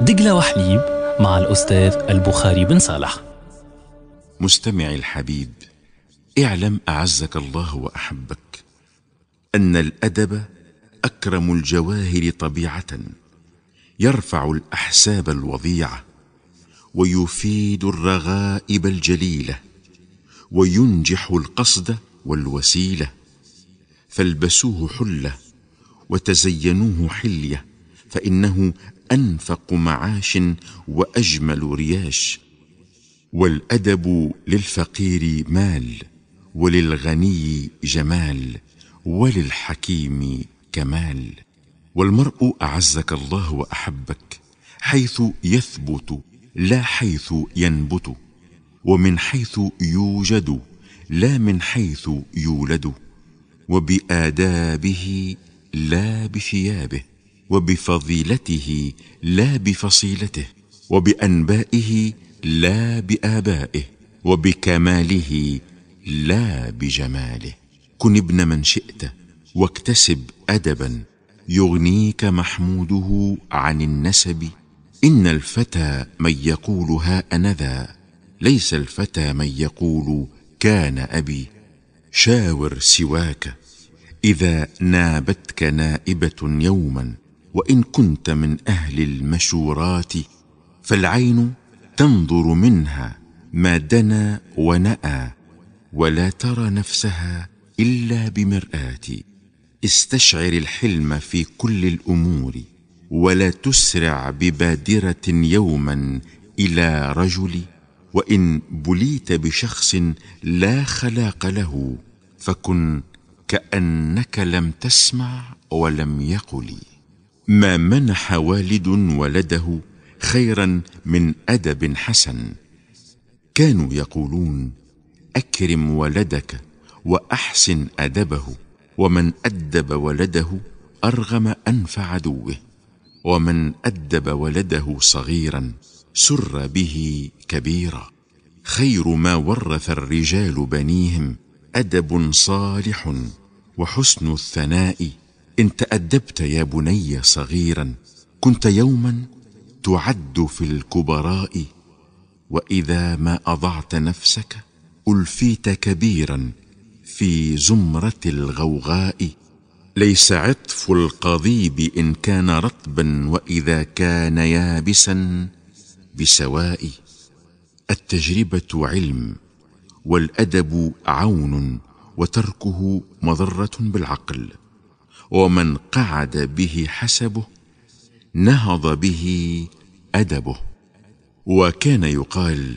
دجلة وحليب مع الأستاذ البخاري بن صالح مستمعي الحبيب اعلم أعزك الله وأحبك أن الأدب أكرم الجواهر طبيعة يرفع الأحساب الوضيعة ويفيد الرغائب الجليلة وينجح القصد والوسيلة فالبسوه حلة وتزينوه حليه فانه انفق معاش واجمل رياش والادب للفقير مال وللغني جمال وللحكيم كمال والمرء اعزك الله واحبك حيث يثبت لا حيث ينبت ومن حيث يوجد لا من حيث يولد وبادابه لا بثيابه وبفضيلته لا بفصيلته وبانبائه لا بابائه وبكماله لا بجماله كن ابن من شئت واكتسب ادبا يغنيك محموده عن النسب ان الفتى من يقول ها انا ذا ليس الفتى من يقول كان ابي شاور سواك اذا نابتك نائبه يوما وان كنت من اهل المشورات فالعين تنظر منها ما دنا وناى ولا ترى نفسها الا بمراه استشعر الحلم في كل الامور ولا تسرع ببادره يوما الى رجل وان بليت بشخص لا خلاق له فكن كانك لم تسمع ولم يقل ما منح والد ولده خيرا من أدب حسن كانوا يقولون أكرم ولدك وأحسن أدبه ومن أدب ولده أرغم أنف عدوه ومن أدب ولده صغيرا سر به كبيرا خير ما ورث الرجال بنيهم أدب صالح وحسن الثناء إن تأدبت يا بني صغيرا كنت يوما تعد في الكبراء وإذا ما أضعت نفسك ألفيت كبيرا في زمرة الغوغاء ليس عطف القضيب إن كان رطبا وإذا كان يابسا بسواء التجربة علم والأدب عون وتركه مضرة بالعقل ومن قعد به حسبه نهض به ادبه وكان يقال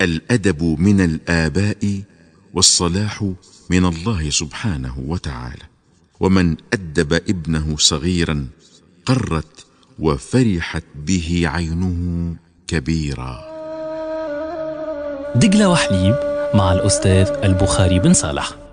الادب من الاباء والصلاح من الله سبحانه وتعالى ومن ادب ابنه صغيرا قرت وفرحت به عينه كبيرا دجله وحليب مع الاستاذ البخاري بن صالح